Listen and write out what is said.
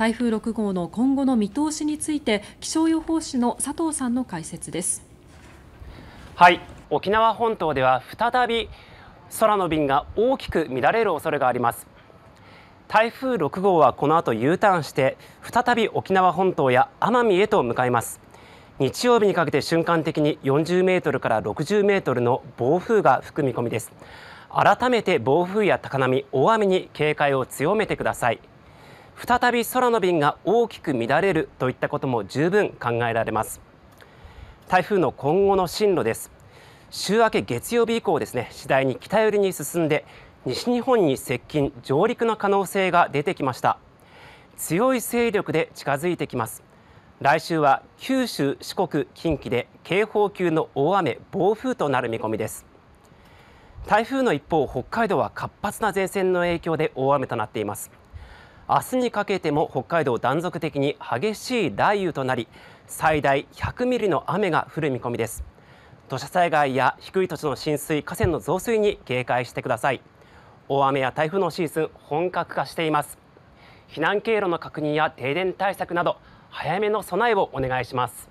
台風6号の今後の見通しについて気象予報士の佐藤さんの解説です。はい沖縄本島では再び空の便が大きく乱れる恐れがあります台風6号はこの後 U ターンして再び沖縄本島や奄美へと向かいます日曜日にかけて瞬間的に40メートルから60メートルの暴風が吹く見込みです改めて暴風や高波大雨に警戒を強めてください再び空の便が大きく乱れるといったことも十分考えられます台風の今後の進路です週明け月曜日以降ですね次第に北寄りに進んで西日本に接近上陸の可能性が出てきました強い勢力で近づいてきます来週は九州四国近畿で警報級の大雨暴風となる見込みです台風の一方北海道は活発な前線の影響で大雨となっています明日にかけても北海道断続的に激しい雷雨となり最大100ミリの雨が降る見込みです土砂災害や低い土地の浸水河川の増水に警戒してください大雨や台風のシーズン本格化しています避難経路の確認や停電対策など早めの備えをお願いします